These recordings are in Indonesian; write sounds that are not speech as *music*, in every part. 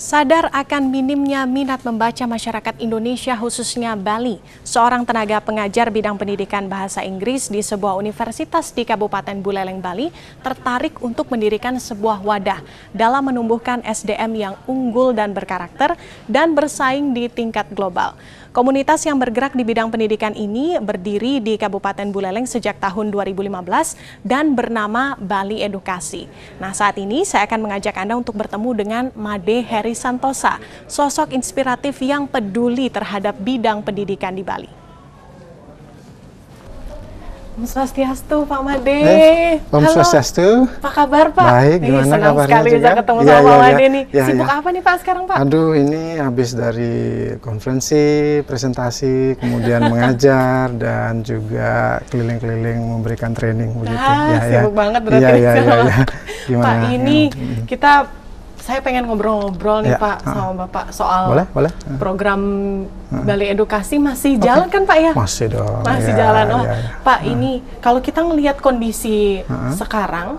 Sadar akan minimnya minat membaca masyarakat Indonesia khususnya Bali, seorang tenaga pengajar bidang pendidikan bahasa Inggris di sebuah universitas di Kabupaten Buleleng, Bali, tertarik untuk mendirikan sebuah wadah dalam menumbuhkan SDM yang unggul dan berkarakter dan bersaing di tingkat global. Komunitas yang bergerak di bidang pendidikan ini berdiri di Kabupaten Buleleng sejak tahun 2015 dan bernama Bali Edukasi. Nah saat ini saya akan mengajak Anda untuk bertemu dengan Made Heri Santosa, sosok inspiratif yang peduli terhadap bidang pendidikan di Bali. Om Swastiastu, Pak Made. Eh, Om Halo. Swastiastu. Apa kabar, Pak? Baik, gimana senang kabarnya sekali juga? bisa ketemu ya, sama ya, Pak Made ya, Ya, Sibuk ya. apa nih Pak sekarang, Pak? Aduh, ini habis dari konferensi, presentasi, kemudian *laughs* mengajar dan juga keliling-keliling memberikan training Ah, ya, sibuk ya. banget berarti. Iya, iya, iya. iya. Ya. Pak, ini ya. kita saya pengen ngobrol-ngobrol nih ya. Pak ha. sama Bapak soal boleh, boleh. program ha. Bali Edukasi masih okay. jalan kan Pak ya? Masih dong. Masih ya, jalan. Oh, ya, ya. Pak ha. ini kalau kita melihat kondisi ha. sekarang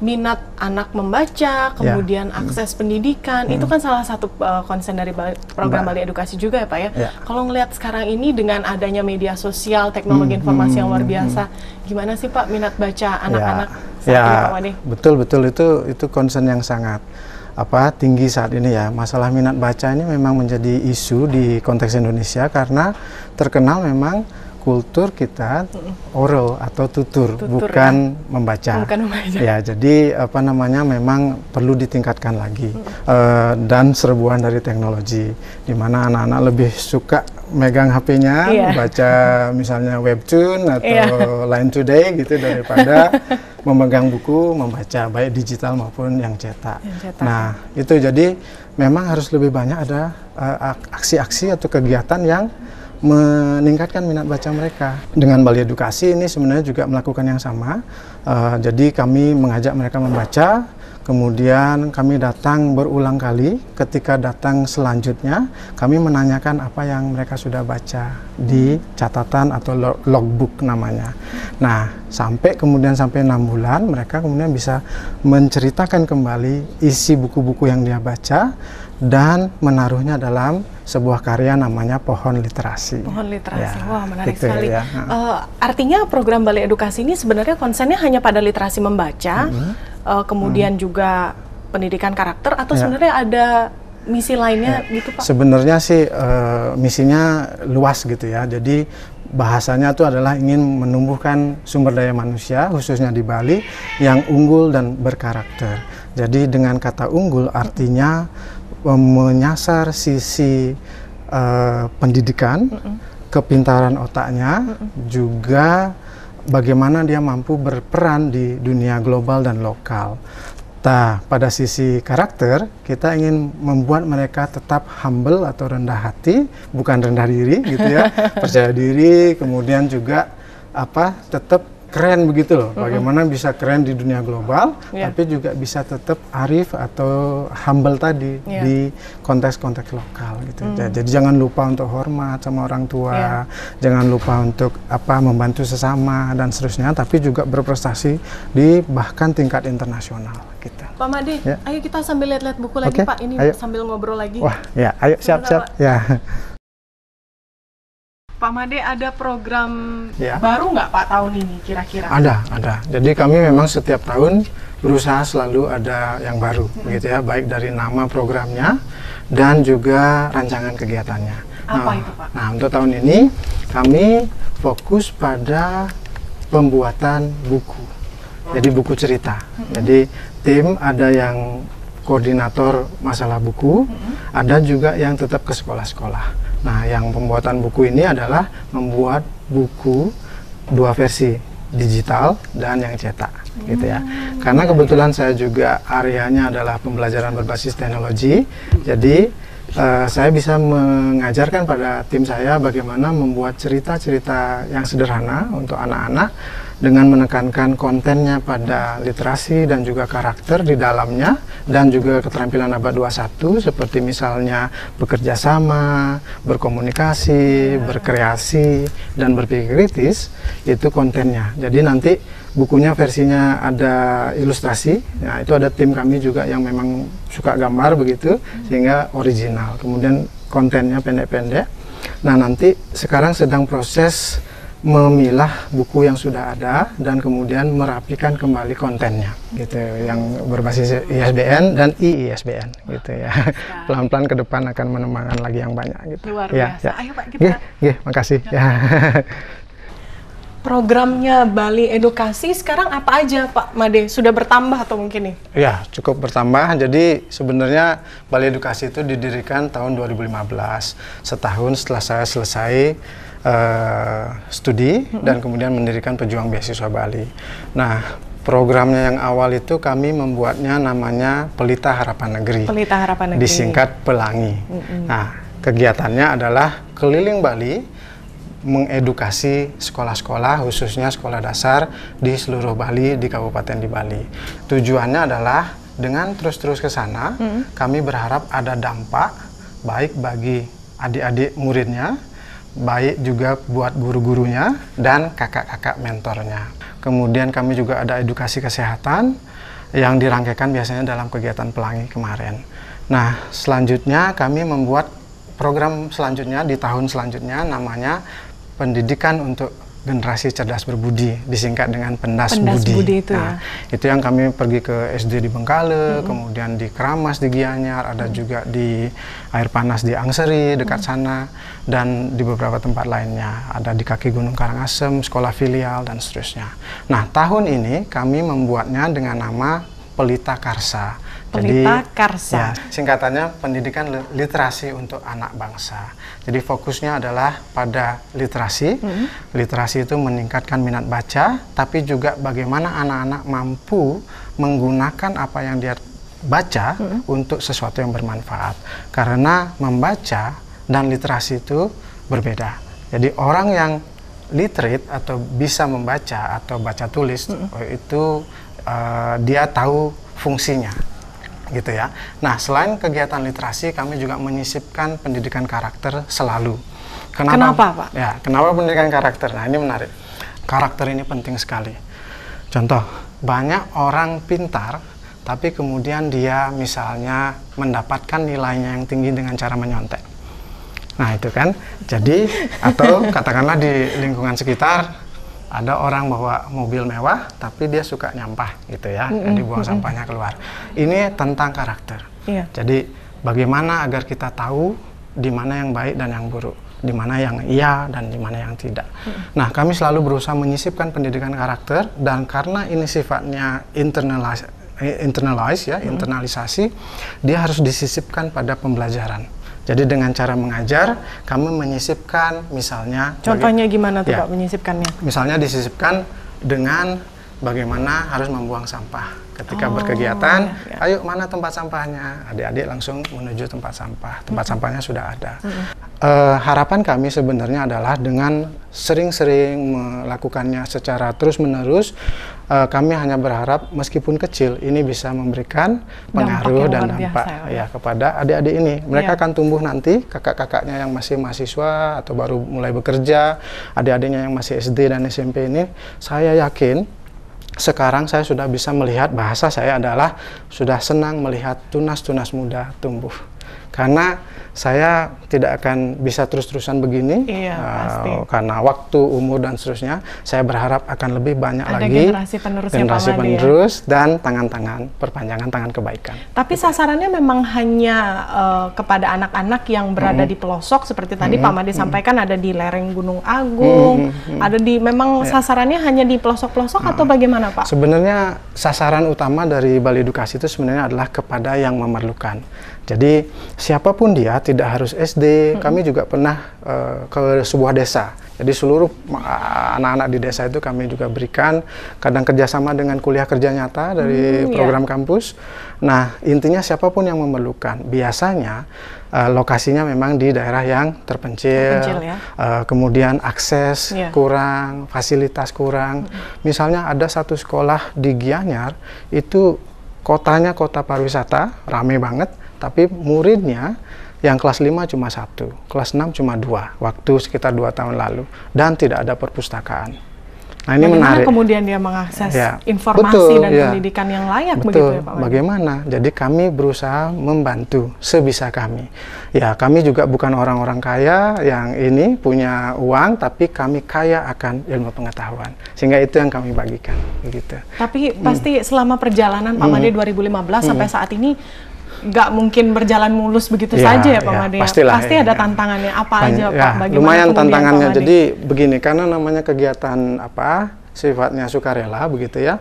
minat anak membaca, kemudian yeah. akses hmm. pendidikan, hmm. itu kan salah satu uh, eh, konsen dari program Bali Edukasi juga ya Pak ya. Yeah. Kalau ngelihat sekarang ini dengan adanya media sosial, teknologi hmm. informasi yang hmm, luar hmm, hmm. biasa, hmm. gimana sih Pak minat baca anak-anak yeah. saat yeah. ini Pak Betul betul itu itu concern yang sangat apa tinggi saat ini ya masalah minat baca ini memang menjadi isu di konteks Indonesia karena terkenal memang kultur kita oral atau tutur, tutur bukan ya. membaca. Bukan membaca. Ya, jadi apa namanya memang perlu ditingkatkan lagi hmm. uh, dan serbuan dari teknologi di mana anak-anak lebih suka megang HP-nya, yeah. baca misalnya webtoon iya. atau yeah. Line Today gitu daripada *laughs* memegang buku, membaca baik digital maupun yang cetak. yang cetak. Nah, itu jadi memang harus lebih banyak ada eh, aksi-aksi uh, aksi -aksi atau kegiatan yang meningkatkan minat baca mereka. Dengan Bali Edukasi ini sebenarnya juga melakukan yang sama. Uh, jadi kami mengajak mereka membaca, kemudian kami datang berulang kali. Ketika datang selanjutnya, kami menanyakan apa yang mereka sudah baca di catatan atau logbook namanya. Nah, sampai kemudian sampai enam bulan mereka kemudian bisa menceritakan kembali isi buku-buku yang dia baca dan menaruhnya dalam sebuah karya namanya Pohon Literasi. Pohon Literasi, ya, wah menarik gitu, sekali. Ya. Uh, artinya program balai Edukasi ini sebenarnya konsennya hanya pada literasi membaca, mm -hmm. uh, kemudian mm -hmm. juga pendidikan karakter, atau ya. sebenarnya ada misi lainnya ya. gitu Pak? Sebenarnya sih uh, misinya luas gitu ya, jadi bahasanya itu adalah ingin menumbuhkan sumber daya manusia khususnya di Bali yang unggul dan berkarakter. Jadi dengan kata unggul artinya mm -hmm menyasar sisi uh, pendidikan, mm -mm. kepintaran otaknya, mm -mm. juga bagaimana dia mampu berperan di dunia global dan lokal. Nah, pada sisi karakter, kita ingin membuat mereka tetap humble atau rendah hati, bukan rendah diri gitu ya, *laughs* percaya diri, kemudian juga apa tetap keren begitu loh. Bagaimana mm-hmm. bisa keren di dunia global, yeah. tapi juga bisa tetap arif atau humble tadi yeah. di konteks-konteks lokal gitu. Mm. Jadi jangan lupa untuk hormat sama orang tua, yeah. jangan lupa untuk apa membantu sesama dan seterusnya, tapi juga berprestasi di bahkan tingkat internasional kita. Pak Made, yeah. ayo kita sambil lihat-lihat buku okay. lagi Pak. Ini ayo. sambil ngobrol lagi. Wah, ya, ayo siap-siap. Siap. Pak Made ada program ya. baru nggak Pak tahun ini kira-kira? Ada, ada. Jadi kami memang setiap tahun berusaha selalu ada yang baru, hmm. gitu ya, baik dari nama programnya dan juga rancangan kegiatannya. Apa nah, itu Pak? Nah untuk tahun ini kami fokus pada pembuatan buku, jadi hmm. buku cerita. Hmm. Jadi tim ada yang koordinator masalah buku, hmm. ada juga yang tetap ke sekolah-sekolah Nah, yang pembuatan buku ini adalah membuat buku dua versi, digital dan yang cetak hmm. gitu ya. Hmm. Karena kebetulan saya juga areanya adalah pembelajaran berbasis teknologi. Hmm. Jadi uh, saya bisa mengajarkan pada tim saya bagaimana membuat cerita-cerita yang sederhana untuk anak-anak dengan menekankan kontennya pada literasi dan juga karakter di dalamnya dan juga keterampilan abad 21 seperti misalnya bekerja sama, berkomunikasi, berkreasi dan berpikir kritis itu kontennya. Jadi nanti bukunya versinya ada ilustrasi. Nah, itu ada tim kami juga yang memang suka gambar begitu sehingga original. Kemudian kontennya pendek-pendek. Nah, nanti sekarang sedang proses memilah buku yang sudah ada dan kemudian merapikan kembali kontennya gitu yang berbasis ISBN dan IISBN gitu ya *laughs* pelan-pelan ke depan akan menemukan lagi yang banyak gitu luar ya, biasa ya. ayo pak kita gih, gih, makasih ya. *laughs* programnya Bali Edukasi sekarang apa aja Pak Made? Sudah bertambah atau mungkin nih? Ya, cukup bertambah. Jadi sebenarnya Bali Edukasi itu didirikan tahun 2015, setahun setelah saya selesai uh, studi mm -hmm. dan kemudian mendirikan pejuang beasiswa Bali. Nah, programnya yang awal itu kami membuatnya namanya Pelita Harapan Negeri. Pelita Harapan Negeri. Disingkat Pelangi. Mm -hmm. Nah, kegiatannya adalah keliling Bali mengedukasi sekolah-sekolah khususnya sekolah dasar di seluruh Bali di kabupaten di Bali. Tujuannya adalah dengan terus-terus ke sana, mm -hmm. kami berharap ada dampak baik bagi adik-adik muridnya baik juga buat guru-gurunya dan kakak-kakak mentornya. Kemudian kami juga ada edukasi kesehatan yang dirangkaikan biasanya dalam kegiatan pelangi kemarin. Nah, selanjutnya kami membuat program selanjutnya di tahun selanjutnya namanya pendidikan untuk generasi cerdas berbudi disingkat dengan pendas, pendas budi. budi itu nah, ya. Itu yang kami pergi ke SD di Bengkale, -hmm. kemudian di Keramas di Gianyar, ada -hmm. juga di air panas di Angseri dekat -hmm. sana dan di beberapa tempat lainnya. Ada di kaki Gunung Karangasem, sekolah filial dan seterusnya. Nah, tahun ini kami membuatnya dengan nama Pelita Karsa Pelita ya, Karsa. Ya, singkatannya pendidikan literasi untuk anak bangsa. Jadi fokusnya adalah pada literasi. Mm-hmm. Literasi itu meningkatkan minat baca, tapi juga bagaimana anak-anak mampu menggunakan apa yang dia baca mm-hmm. untuk sesuatu yang bermanfaat. Karena membaca dan literasi itu berbeda. Jadi orang yang literate atau bisa membaca atau baca tulis mm-hmm. itu uh, dia tahu fungsinya gitu ya. Nah, selain kegiatan literasi, kami juga menyisipkan pendidikan karakter selalu. Kenapa, kenapa Pak? Ya, kenapa pendidikan karakter? Nah, ini menarik. Karakter ini penting sekali. Contoh, banyak orang pintar, tapi kemudian dia misalnya mendapatkan nilainya yang tinggi dengan cara menyontek. Nah, itu kan. Jadi, atau *laughs* katakanlah di lingkungan sekitar, ada orang bawa mobil mewah tapi dia suka nyampah gitu ya mm -hmm. jadi buang sampahnya keluar ini tentang karakter yeah. jadi bagaimana agar kita tahu di mana yang baik dan yang buruk di mana yang iya dan di mana yang tidak. Nah, kami selalu berusaha menyisipkan pendidikan karakter dan karena ini sifatnya internalize eh, internalize ya, internalisasi, dia harus disisipkan pada pembelajaran. Jadi dengan cara mengajar, kami menyisipkan misalnya. Contohnya bagi, gimana tuh ya, Pak menyisipkannya? Misalnya disisipkan dengan bagaimana harus membuang sampah ketika oh, berkegiatan. Ya. ya. Ayo mana tempat sampahnya? Adik-adik langsung menuju tempat sampah. Tempat hmm. sampahnya sudah ada. Hmm. Uh, harapan kami sebenarnya adalah dengan sering-sering melakukannya secara terus-menerus uh, kami hanya berharap meskipun kecil ini bisa memberikan pengaruh dan dampak biasa, ya. ya kepada adik-adik ini. Mereka ya. akan tumbuh nanti kakak-kakaknya yang masih mahasiswa atau baru mulai bekerja, adik-adiknya yang masih SD dan SMP ini saya yakin sekarang saya sudah bisa melihat bahasa saya adalah sudah senang melihat tunas-tunas muda tumbuh karena saya tidak akan bisa terus-terusan begini iya, uh, pasti. karena waktu, umur dan seterusnya. Saya berharap akan lebih banyak Ada lagi generasi penerus, generasi ya. penerus ya. dan tangan-tangan perpanjangan tangan kebaikan. Tapi gitu. sasarannya memang hanya uh, kepada anak-anak yang berada mm -hmm. di pelosok seperti tadi mm -hmm. Pak Madi sampaikan mm-hmm. ada di lereng Gunung Agung, mm -hmm. ada di memang yeah. sasarannya hanya di pelosok-pelosok nah, atau mm-hmm. bagaimana Pak? Sebenarnya sasaran utama dari Bali Edukasi itu sebenarnya adalah kepada yang memerlukan. Jadi siapapun dia, tidak harus SD. Hmm. Kami juga pernah uh, ke sebuah desa. Jadi seluruh eh, anak-anak di desa itu kami juga berikan. Kadang kerjasama dengan kuliah kerja nyata dari hmm, program yeah. kampus. Nah intinya siapapun yang memerlukan. Biasanya uh, lokasinya memang di daerah yang terpencil, terpencil ya? uh, kemudian akses yeah. kurang, fasilitas kurang. Hmm. Misalnya ada satu sekolah di Gianyar itu kotanya kota pariwisata, ramai banget tapi muridnya yang kelas 5 cuma satu, kelas 6 cuma dua, waktu sekitar dua tahun lalu, dan tidak ada perpustakaan. Nah ini Bagaimana menarik. kemudian dia mengakses ya. informasi Betul, dan ya. pendidikan yang layak Betul. begitu ya Pak Bagaimana? Jadi kami berusaha membantu sebisa kami. Ya kami juga bukan orang-orang kaya yang ini punya uang, tapi kami kaya akan ilmu pengetahuan. Sehingga itu yang kami bagikan. Begitu. Tapi hmm. pasti hmm. selama perjalanan Pak Made hmm. 2015 hmm. sampai saat ini nggak mungkin berjalan mulus begitu ya, saja ya iya, Pak ya, Made. Pastilah, Pasti ya, ada ya. tantangannya apa Pan, aja Pak? Ya, Bagaimana lumayan tantangannya. Pak Jadi begini karena namanya kegiatan apa sifatnya sukarela begitu ya.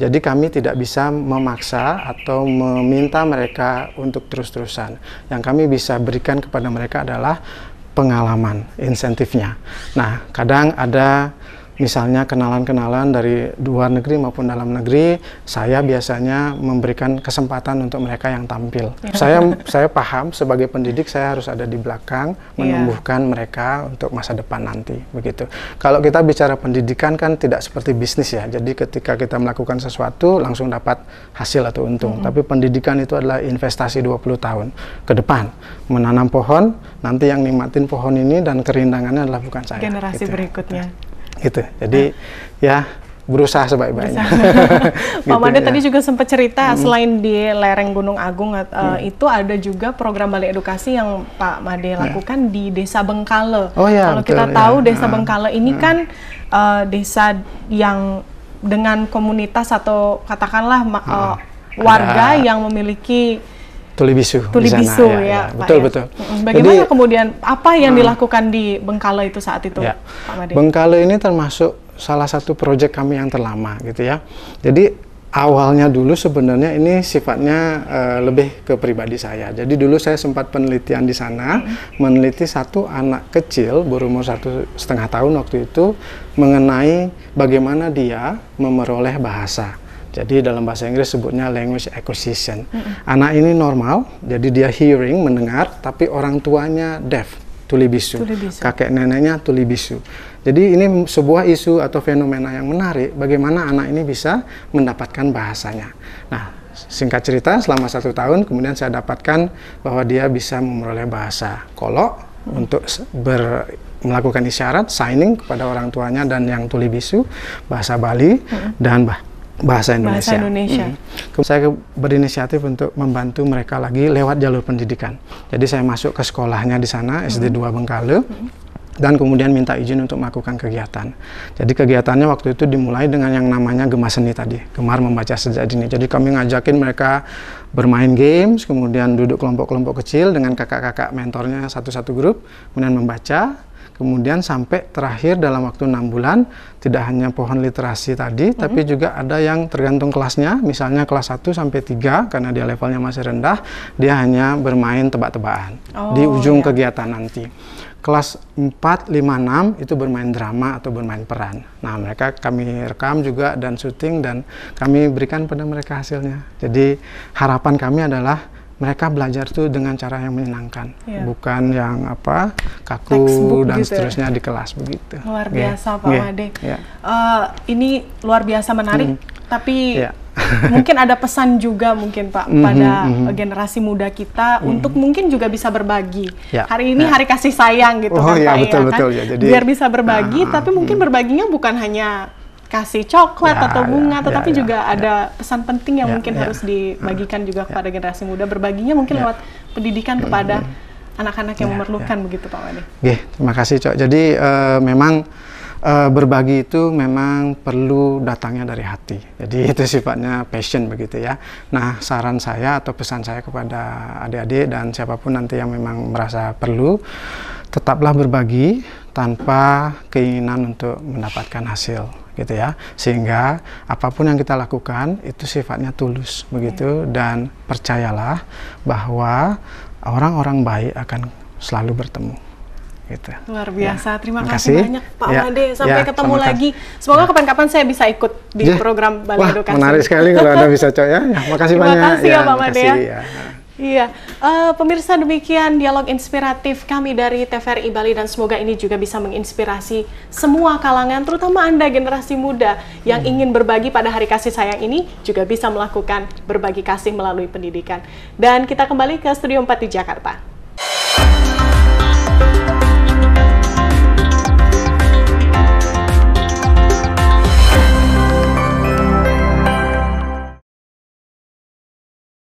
Jadi kami tidak bisa memaksa atau meminta mereka untuk terus-terusan. Yang kami bisa berikan kepada mereka adalah pengalaman insentifnya. Nah, kadang ada misalnya kenalan-kenalan dari luar negeri maupun dalam negeri, saya biasanya memberikan kesempatan untuk mereka yang tampil. Ya. saya saya paham sebagai pendidik saya harus ada di belakang iya. menumbuhkan yeah. mereka untuk masa depan nanti begitu. Kalau kita bicara pendidikan kan tidak seperti bisnis ya. Jadi ketika kita melakukan sesuatu langsung dapat hasil atau untung. Mm -hmm. Tapi pendidikan itu adalah investasi 20 tahun ke depan. Menanam pohon, nanti yang nikmatin pohon ini dan kerindangannya adalah bukan saya. Generasi gitu. Ya. berikutnya gitu jadi nah. ya berusaha sebaik-baiknya. *laughs* gitu, Pak Made ya. tadi juga sempat cerita hmm. selain di lereng Gunung Agung uh, itu ada juga program Balai Edukasi yang Pak Made ya. lakukan hmm. di Desa Bengkale. Oh ya. Kalau kita tahu ya. Desa Bengkale ini hmm. kan uh, desa yang dengan komunitas atau katakanlah uh, warga ada. yang memiliki tuli bisu tuli di sana. bisu ya, ya, ya. betul ya. betul bagaimana Jadi, kemudian apa yang hmm. dilakukan di Bengkale itu saat itu ya. Bengkale ini termasuk salah satu proyek kami yang terlama gitu ya jadi awalnya dulu sebenarnya ini sifatnya uh, lebih ke pribadi saya jadi dulu saya sempat penelitian di sana hmm. meneliti satu anak kecil berumur satu setengah tahun waktu itu mengenai bagaimana dia memeroleh bahasa jadi dalam bahasa Inggris sebutnya language acquisition. Mm-hmm. Anak ini normal, jadi dia hearing, mendengar, tapi orang tuanya deaf, tuli bisu. Tuli bisu. Kakek neneknya tuli bisu. Jadi ini sebuah isu atau fenomena yang menarik bagaimana anak ini bisa mendapatkan bahasanya. Nah, singkat cerita selama satu tahun kemudian saya dapatkan bahwa dia bisa memperoleh bahasa kolok mm-hmm. untuk ber melakukan isyarat signing kepada orang tuanya dan yang tuli bisu bahasa Bali mm-hmm. dan bah bahasa Indonesia. Bahasa Indonesia. Hmm. Saya berinisiatif untuk membantu mereka lagi lewat jalur pendidikan. Jadi saya masuk ke sekolahnya di sana hmm. SD 2 Bengkale. Hmm dan kemudian minta izin untuk melakukan kegiatan. Jadi kegiatannya waktu itu dimulai dengan yang namanya gemas Seni tadi, Gemar Membaca Sejak Dini. Jadi kami ngajakin mereka bermain games, kemudian duduk kelompok-kelompok kecil dengan kakak-kakak mentornya satu-satu grup, kemudian membaca, kemudian sampai terakhir dalam waktu enam bulan tidak hanya pohon literasi tadi mm -hmm. tapi juga ada yang tergantung kelasnya misalnya kelas 1 sampai 3 karena dia levelnya masih rendah dia hanya bermain tebak-tebakan oh, di ujung iya. kegiatan nanti kelas 4, 5, 6 itu bermain drama atau bermain peran nah mereka kami rekam juga dan syuting dan kami berikan pada mereka hasilnya jadi harapan kami adalah mereka belajar tuh dengan cara yang menyenangkan, yeah. bukan yang apa kaku Textbook dan gitu ya? seterusnya ya? di kelas begitu. Luar iya. biasa yeah. Pak yeah. Made. Yeah. Iya. Uh, ini luar biasa menarik, mm. tapi yeah. *laughs* mungkin ada pesan juga mungkin Pak mm -hmm, pada mm -hmm. generasi muda kita mm -hmm. untuk mungkin juga bisa berbagi. Yeah. Hari ini yeah. hari kasih sayang gitu oh, kan ya, Pak betul, ya betul, kan. Ya, jadi, Biar bisa berbagi, uh, tapi mungkin mm. berbaginya bukan hanya kasih coklat ya, atau bunga, ya, tetapi ya, juga ya, ada ya. pesan penting yang ya, mungkin ya. harus dibagikan hmm. juga kepada ya. generasi muda. Berbaginya mungkin ya. lewat pendidikan hmm. kepada anak-anak yang ya, ya. memerlukan ya. begitu Pak Wadi. Oke, terima kasih Cok. Jadi uh, memang uh, berbagi itu memang perlu datangnya dari hati. Jadi *laughs* itu sifatnya passion begitu ya. Nah, saran saya atau pesan saya kepada adik-adik dan siapapun nanti yang memang merasa perlu tetaplah berbagi tanpa keinginan untuk mendapatkan hasil gitu ya sehingga apapun yang kita lakukan itu sifatnya tulus begitu iya. dan percayalah bahwa orang-orang baik akan selalu bertemu gitu. Luar biasa. Ya. Terima, kasih, banyak Pak ya. Made. Sampai ya, ketemu sama lagi. Semoga ya. kapan-kapan ya. saya bisa ikut di ya. program Balai Wah, Menarik sekali kalau Anda bisa coy ya. ya. Makasih Terima banyak. Terima kasih ya, ya Pak Made. Ya. ya. Iya, uh, pemirsa demikian dialog inspiratif kami dari TVRI Bali dan semoga ini juga bisa menginspirasi semua kalangan, terutama Anda generasi muda yang hmm. ingin berbagi pada hari kasih sayang ini juga bisa melakukan berbagi kasih melalui pendidikan. Dan kita kembali ke Studio 4 di Jakarta.